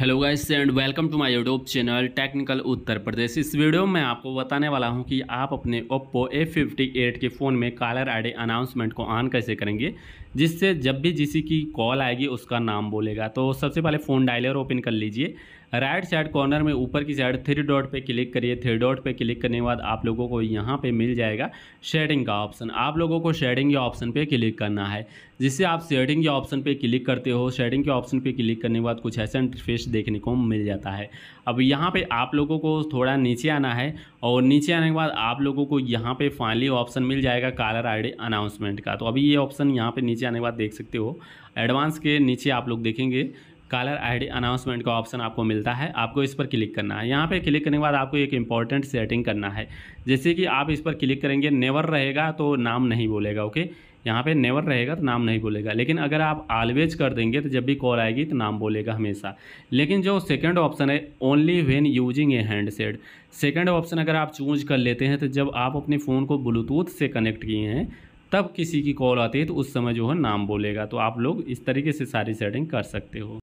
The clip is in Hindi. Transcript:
hello guys and welcome to my YouTube channel technical Uttar Pradesh इस वीडियो में आपको बताने वाला हूं कि आप अपने ओप्पो ए फिफ्टी एट के फ़ोन में कॉलर आईडी अनाउंसमेंट को ऑन कैसे करेंगे जिससे जब भी जिसी की कॉल आएगी उसका नाम बोलेगा तो सबसे पहले फ़ोन डायलर ओपन कर लीजिए राइट साइड कॉर्नर में ऊपर की साइड थ्री डॉट पर क्लिक करिए थ्री डॉट पर क्लिक करने के बाद आप लोगों को यहाँ पर मिल जाएगा शेडिंग का ऑप्शन आप लोगों को शेडिंग के ऑप्शन पर क्लिक करना है जिससे आप शेडिंग के ऑप्शन पर क्लिक करते हो शेडिंग के ऑप्शन पर क्लिक करने के बाद कुछ ऐसा इंटरफेस देखने को मिल जाता है अब यहाँ पे आप लोगों को थोड़ा नीचे आना है और नीचे आने के बाद आप लोगों को यहाँ पे फाइनली ऑप्शन मिल जाएगा कालर आईडी अनाउंसमेंट का तो अभी ये ऑप्शन यहाँ पे नीचे आने के बाद देख सकते हो एडवांस के नीचे आप लोग देखेंगे कॉलर आईडी अनाउंसमेंट का ऑप्शन आपको मिलता है आपको इस पर क्लिक करना है यहाँ पे क्लिक करने के बाद आपको एक इंपॉर्टेंट सेटिंग करना है जैसे कि आप इस पर क्लिक करेंगे नेवर रहेगा तो नाम नहीं बोलेगा ओके यहाँ पे नेवर रहेगा तो नाम नहीं बोलेगा लेकिन अगर आप ऑलवेज कर देंगे तो जब भी कॉल आएगी तो नाम बोलेगा हमेशा लेकिन जो सेकंड ऑप्शन है only when using a handset second option अगर आप चूज कर लेते हैं तो जब आप अपने फ़ोन को ब्लूटूथ से कनेक्ट किए हैं तब किसी की कॉल आती है तो उस समय जो है नाम बोलेगा तो आप लोग इस तरीके से सारी सेटिंग कर सकते हो